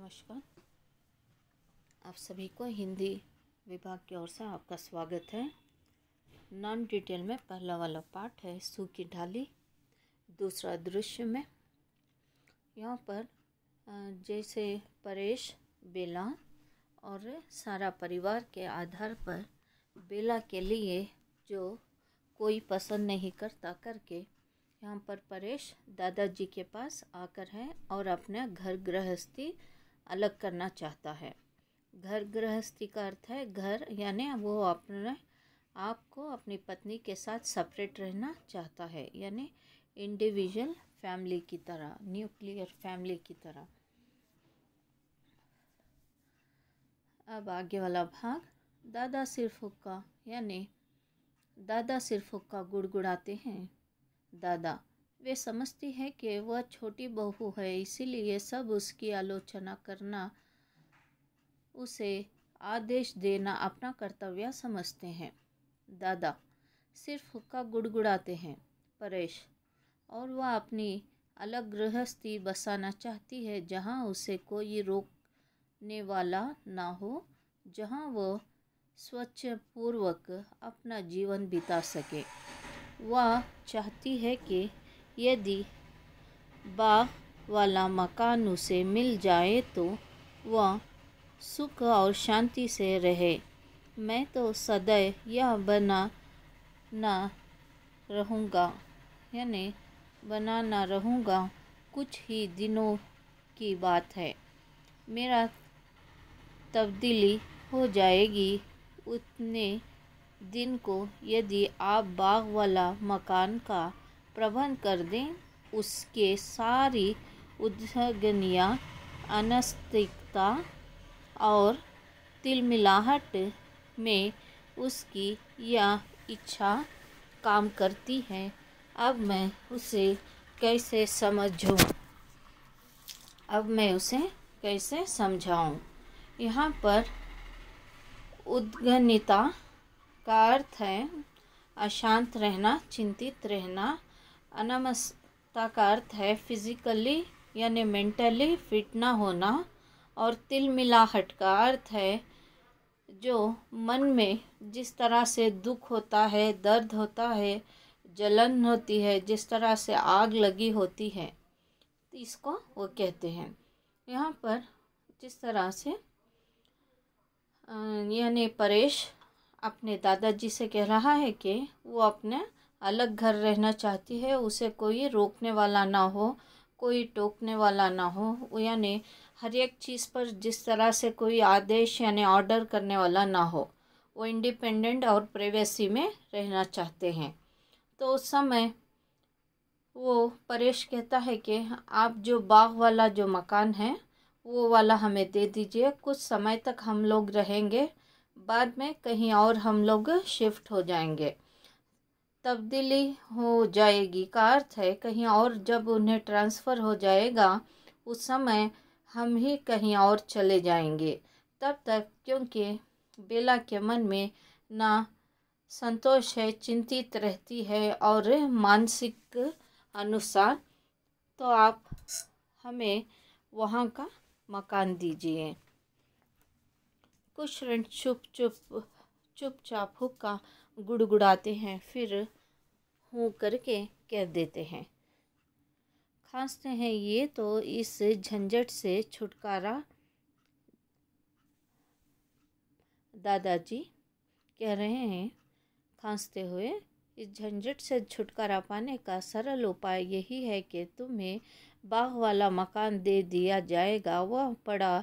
नमस्कार आप सभी को हिंदी विभाग की ओर से आपका स्वागत है नॉन डिटेल में पहला वाला पाठ है सूखी ढाली दूसरा दृश्य में यहाँ पर जैसे परेश बेला और सारा परिवार के आधार पर बेला के लिए जो कोई पसंद नहीं करता करके यहाँ पर परेश दादाजी के पास आकर है और अपना घर गृहस्थी अलग करना चाहता है घर गृहस्थी का अर्थ है घर यानी वो अपने आपको अपनी पत्नी के साथ सेपरेट रहना चाहता है यानी इंडिविजुअल फैमिली की तरह न्यूक्लियर फैमिली की तरह अब आगे वाला भाग दादा सिर्फ हुक्का यानी दादा सिर्फ हुक्का गुड़गुड़ाते हैं दादा वे समझती हैं कि वह छोटी बहू है इसीलिए सब उसकी आलोचना करना उसे आदेश देना अपना कर्तव्य समझते हैं दादा सिर्फ हुक्का गुड़गुड़ाते हैं परेश और वह अपनी अलग गृहस्थी बसाना चाहती है जहाँ उसे कोई रोकने वाला ना हो जहाँ वह स्वच्छ पूर्वक अपना जीवन बिता सके वह चाहती है कि यदि बा वाला मकान उसे मिल जाए तो वह सुख और शांति से रहे मैं तो सदैव यह बना ना रहूँगा यानी बना ना रहूँगा कुछ ही दिनों की बात है मेरा तब्दीली हो जाएगी उतने दिन को यदि आप बाग वाला मकान का प्रबंध कर दें उसके सारी उद्घनिया अनस्तिकता और तिलमिलाहट में उसकी यह इच्छा काम करती है अब मैं उसे कैसे समझूं अब मैं उसे कैसे समझाऊं यहाँ पर उद्गनिता का अर्थ है अशांत रहना चिंतित रहना अनमस्ता का अर्थ है फिजिकली यानी मेंटली फिट ना होना और तिल मिलाहट का अर्थ है जो मन में जिस तरह से दुख होता है दर्द होता है जलन होती है जिस तरह से आग लगी होती है तो इसको वो कहते हैं यहाँ पर जिस तरह से यानी परेश अपने दादाजी से कह रहा है कि वो अपने अलग घर रहना चाहती है उसे कोई रोकने वाला ना हो कोई टोकने वाला ना हो यानी हर एक चीज़ पर जिस तरह से कोई आदेश यानी ऑर्डर करने वाला ना हो वो इंडिपेंडेंट और प्राइवेसी में रहना चाहते हैं तो उस समय वो परेश कहता है कि आप जो बाग वाला जो मकान है वो वाला हमें दे दीजिए कुछ समय तक हम लोग रहेंगे बाद में कहीं और हम लोग शिफ्ट हो जाएंगे तब्दीली हो जाएगी का अर्थ है कहीं और जब उन्हें ट्रांसफ़र हो जाएगा उस समय हम ही कहीं और चले जाएंगे तब तक क्योंकि बेला के मन में ना संतोष है चिंतित रहती है और मानसिक अनुसार तो आप हमें वहाँ का मकान दीजिए कुछ ऋण चुप चुप चुपचाप हुक्का गुड़गुड़ाते हैं फिर हूँ करके कह देते हैं खांसते हैं ये तो इस झंझट से छुटकारा दादाजी कह रहे हैं खांसते हुए इस झंझट से छुटकारा पाने का सरल उपाय यही है कि तुम्हें बाग वाला मकान दे दिया जाएगा वह पड़ा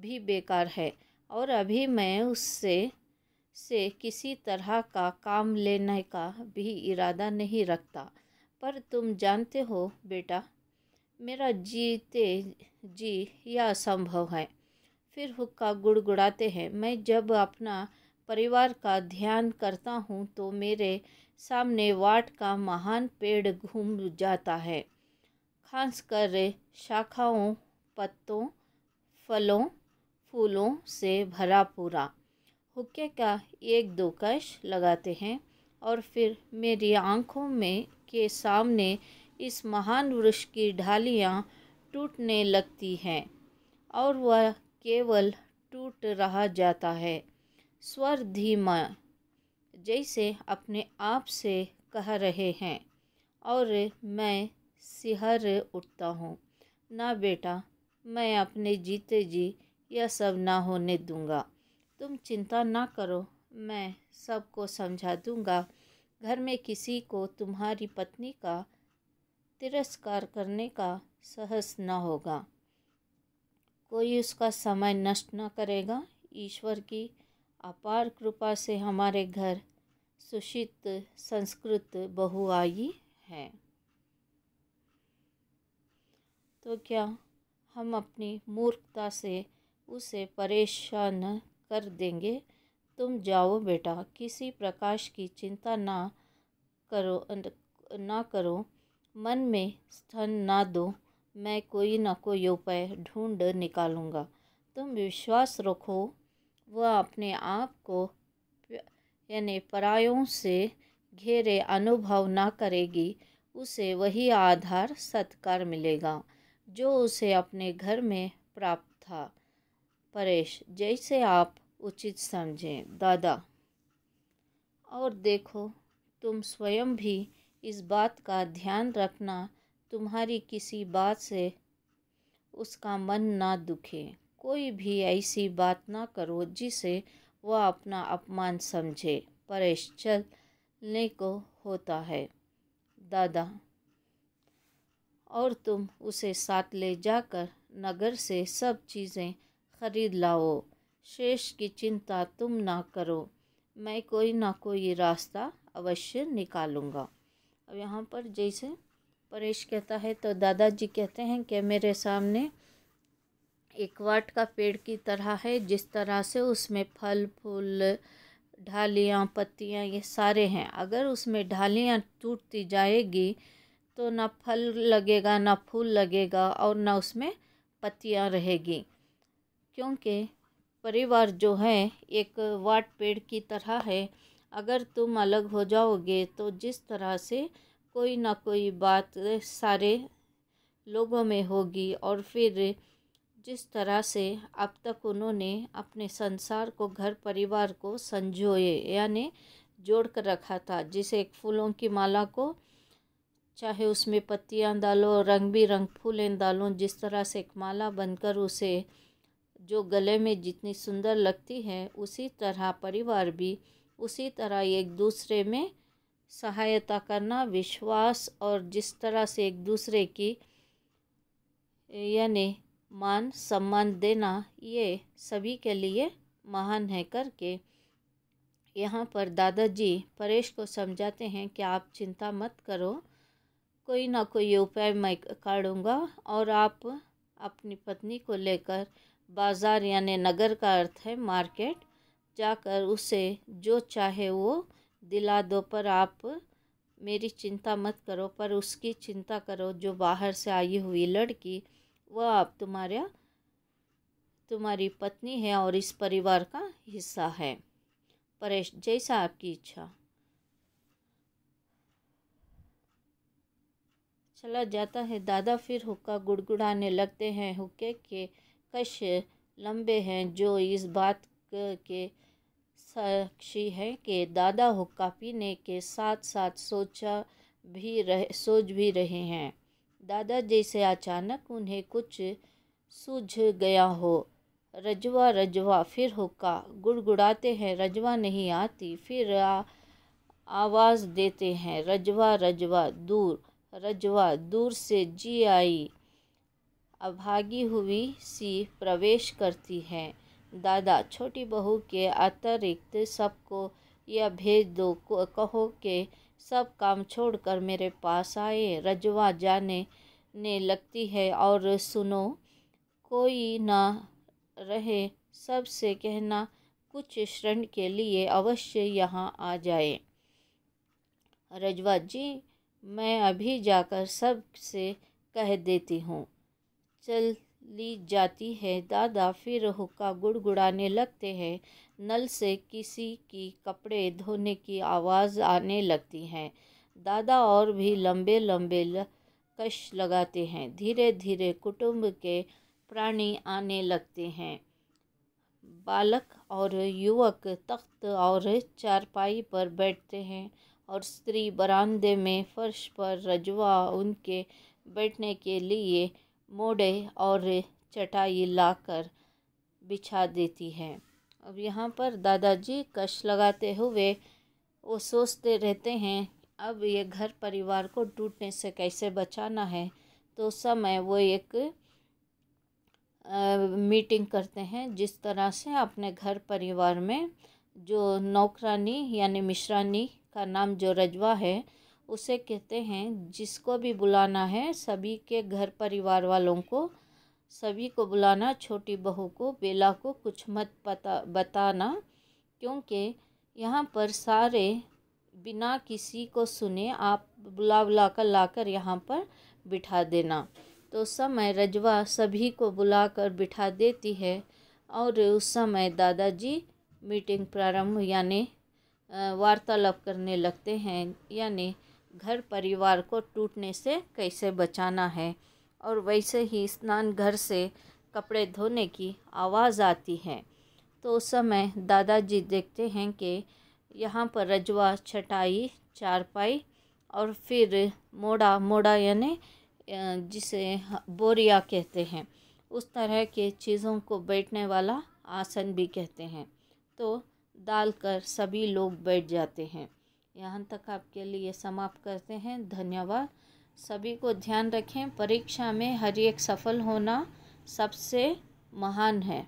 भी बेकार है और अभी मैं उससे से किसी तरह का काम लेने का भी इरादा नहीं रखता पर तुम जानते हो बेटा मेरा जीते जी यह असंभव है फिर हुक्का गुड़गुड़ाते हैं मैं जब अपना परिवार का ध्यान करता हूँ तो मेरे सामने वाट का महान पेड़ घूम जाता है खास कर शाखाओं पत्तों फलों फूलों से भरा पूरा हुक्के का एक दो कश लगाते हैं और फिर मेरी आँखों में के सामने इस महान वृक्ष की ढालियाँ टूटने लगती हैं और वह केवल टूट रहा जाता है स्वर धीमा जैसे अपने आप से कह रहे हैं और मैं सिहर उठता हूँ ना बेटा मैं अपने जीते जी यह सब ना होने दूँगा तुम चिंता ना करो मैं सबको समझा दूंगा घर में किसी को तुम्हारी पत्नी का तिरस्कार करने का सहस न होगा कोई उसका समय नष्ट न करेगा ईश्वर की अपार कृपा से हमारे घर सुशित संस्कृत बहु आई है तो क्या हम अपनी मूर्खता से उसे परेशान कर देंगे तुम जाओ बेटा किसी प्रकाश की चिंता ना करो ना करो मन में स्थन ना दो मैं कोई ना कोई उपाय ढूंढ निकालूंगा तुम विश्वास रखो वह अपने आप को यानी परायों से घेरे अनुभव ना करेगी उसे वही आधार सत्कार मिलेगा जो उसे अपने घर में प्राप्त था परेश जैसे आप उचित समझें दादा और देखो तुम स्वयं भी इस बात का ध्यान रखना तुम्हारी किसी बात से उसका मन ना दुखे कोई भी ऐसी बात ना करो जिसे वह अपना अपमान समझे परेश चलने को होता है दादा और तुम उसे साथ ले जाकर नगर से सब चीज़ें खरीद लाओ शेष की चिंता तुम ना करो मैं कोई ना कोई रास्ता अवश्य निकालूंगा अब यहाँ पर जैसे परेश कहता है तो दादाजी कहते हैं कि मेरे सामने एक वाट का पेड़ की तरह है जिस तरह से उसमें फल फूल ढालियाँ पत्तियाँ ये सारे हैं अगर उसमें ढालियाँ टूटती जाएगी तो ना फल लगेगा ना फूल लगेगा और ना उसमें पत्तियाँ रहेगी क्योंकि परिवार जो है एक वाट पेड़ की तरह है अगर तुम अलग हो जाओगे तो जिस तरह से कोई ना कोई बात सारे लोगों में होगी और फिर जिस तरह से अब तक उन्होंने अपने संसार को घर परिवार को संजोए यानी जोड़ कर रखा था जिसे एक फूलों की माला को चाहे उसमें पत्तियां डालो रंग बिरंग फूलें डालो जिस तरह से एक माला बनकर उसे जो गले में जितनी सुंदर लगती है उसी तरह परिवार भी उसी तरह एक दूसरे में सहायता करना विश्वास और जिस तरह से एक दूसरे की यानी मान सम्मान देना ये सभी के लिए महान है करके यहाँ पर दादाजी परेश को समझाते हैं कि आप चिंता मत करो कोई ना कोई उपाय मैं काढ़ूँगा और आप अपनी पत्नी को लेकर बाज़ार यानि नगर का अर्थ है मार्केट जाकर उसे जो चाहे वो दिला दो पर आप मेरी चिंता मत करो पर उसकी चिंता करो जो बाहर से आई हुई लड़की वह आप तुम्हारे तुम्हारी पत्नी है और इस परिवार का हिस्सा है परेश जैसा आपकी इच्छा चला जाता है दादा फिर हुक्का गुड़गुड़ाने लगते हैं हुक्के के कश लम्बे हैं जो इस बात के साक्षी हैं कि दादा हुक्का पीने के साथ साथ सोचा भी रह सोच भी रहे हैं दादा जैसे अचानक उन्हें कुछ सूझ गया हो रजवा रजवा फिर हुक्का गुड़गुड़ाते हैं रजवा नहीं आती फिर आ, आवाज़ देते हैं रजवा रजवा दूर रजवा दूर से जी आई अभागी हुई सी प्रवेश करती है दादा छोटी बहू के अतिरिक्त सबको यह भेज दो कहो के सब काम छोड़कर मेरे पास आए रजवा जाने ने लगती है और सुनो कोई ना रहे सबसे कहना कुछ श्रण के लिए अवश्य यहाँ आ जाए रजवा जी मैं अभी जाकर सब से कह देती हूँ चली जाती है दादा फिर हुक्का गुड़गुड़ाने लगते हैं नल से किसी की कपड़े धोने की आवाज़ आने लगती है दादा और भी लंबे लंबे कश लगाते हैं धीरे धीरे कुटुंब के प्राणी आने लगते हैं बालक और युवक तख्त और चारपाई पर बैठते हैं और स्त्री बरामदे में फर्श पर रजवा उनके बैठने के लिए मोड़े और चटाई लाकर बिछा देती है अब यहाँ पर दादाजी कश लगाते हुए वो सोचते रहते हैं अब ये घर परिवार को टूटने से कैसे बचाना है तो उस समय वो एक आ, मीटिंग करते हैं जिस तरह से अपने घर परिवार में जो नौकरानी यानी मिश्रानी का नाम जो रजवा है उसे कहते हैं जिसको भी बुलाना है सभी के घर परिवार वालों को सभी को बुलाना छोटी बहू को बेला को कुछ मत पता बताना क्योंकि यहाँ पर सारे बिना किसी को सुने आप बुला बुला कर ला कर यहाँ पर बिठा देना तो उस समय रजवा सभी को बुला कर बिठा देती है और उस समय दादाजी मीटिंग प्रारंभ यानी वार्तालाप करने लगते हैं यानी घर परिवार को टूटने से कैसे बचाना है और वैसे ही स्नान घर से कपड़े धोने की आवाज़ आती है तो उस समय दादाजी देखते हैं कि यहाँ पर रजवा छटाई चारपाई और फिर मोड़ा मोड़ा यानी जिसे बोरिया कहते हैं उस तरह के चीज़ों को बैठने वाला आसन भी कहते हैं तो डालकर सभी लोग बैठ जाते हैं यहाँ तक आपके लिए समाप्त करते हैं धन्यवाद सभी को ध्यान रखें परीक्षा में हर एक सफल होना सबसे महान है